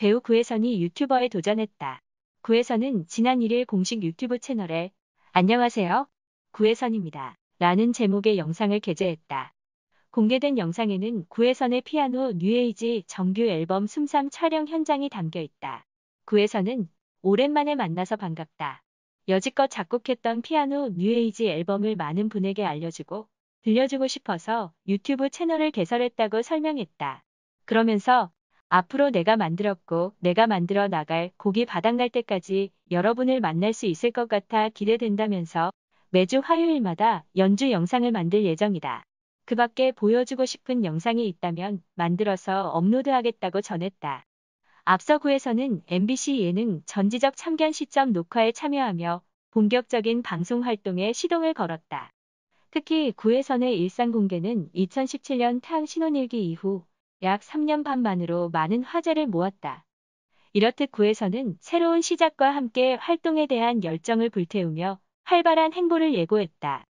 배우 구혜선이 유튜버에 도전했다. 구혜선은 지난 1일 공식 유튜브 채널에 안녕하세요. 구혜선입니다. 라는 제목의 영상을 게재했다. 공개된 영상에는 구혜선의 피아노 뉴에이지 정규 앨범 숨상 촬영 현장이 담겨 있다. 구혜선은 오랜만에 만나서 반갑다. 여지껏 작곡했던 피아노 뉴에이지 앨범을 많은 분에게 알려주고 들려주고 싶어서 유튜브 채널을 개설했다고 설명했다. 그러면서 앞으로 내가 만들었고 내가 만들어 나갈 곡이 바닥날 때까지 여러분을 만날 수 있을 것 같아 기대된다면서 매주 화요일마다 연주 영상을 만들 예정이다. 그 밖에 보여주고 싶은 영상이 있다면 만들어서 업로드하겠다고 전했다. 앞서 구에서는 MBC 예능 전지적 참견 시점 녹화에 참여하며 본격적인 방송 활동에 시동을 걸었다. 특히 구에선의 일상 공개는 2017년 탕 신혼일기 이후 약 3년 반 만으로 많은 화제를 모았다. 이렇듯 구에서는 새로운 시작과 함께 활동에 대한 열정을 불태우며 활발한 행보를 예고했다.